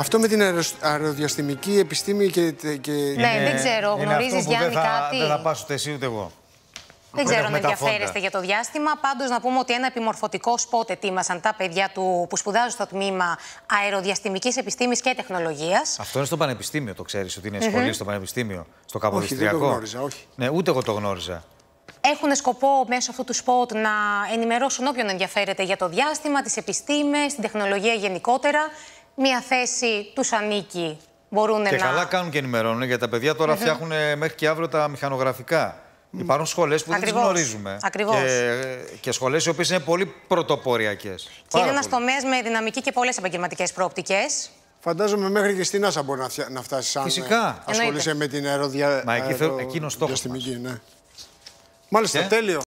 Αυτό με την αεροδιαστημική επιστήμη και. και... Ναι, είναι, δεν ξέρω. Γνωρίζει Γιάννη δεν θα, κάτι. Δεν θα πα ούτε εσύ ούτε εγώ. Δεν ξέρω αν ενδιαφέρεστε για το διάστημα. Πάντως, να πούμε ότι ένα επιμορφωτικό σπότ ετοίμασαν τα παιδιά του που σπουδάζουν στο τμήμα αεροδιαστημικής επιστήμης και τεχνολογίας. Αυτό είναι στο Πανεπιστήμιο, το ξέρεις ότι είναι σχολείο mm -hmm. στο Πανεπιστήμιο, στο Καποδιστριακό. Όχι, δεν το γνώριζα, όχι. Ναι, ούτε εγώ το γνώριζα. Έχουν σκοπό μέσω αυτού του σποτ να ενημερώσουν όποιον ενδιαφέρεται για το διάστημα, τις επιστήμες, την τεχνολογία γενικότερα μια θέση τους ανήκει. Μπορούν και να... καλά κάνουν και ενημερώνουν, γιατί τα παιδιά τώρα mm φτιάχνουν ε, μέχρι και αύριο τα μηχανογραφικά. Υπάρχουν σχολές που Ακριβώς. δεν τις γνωρίζουμε. Ακριβώς. Και, ε, και σχολές οι οποίες είναι πολύ πρωτοποριακές. Και είναι ένας τομέας με δυναμική και πολλές επαγγελματικές προοπτικές. Φαντάζομαι μέχρι και στην Άσα μπορεί να, να φτάσει. Ε, Φυσικά. ασχολείσαι με την αεροδιαστημική. Μα εκεί, θέλω. εκείνο στόχο. Μάλιστα, και... τέλειο.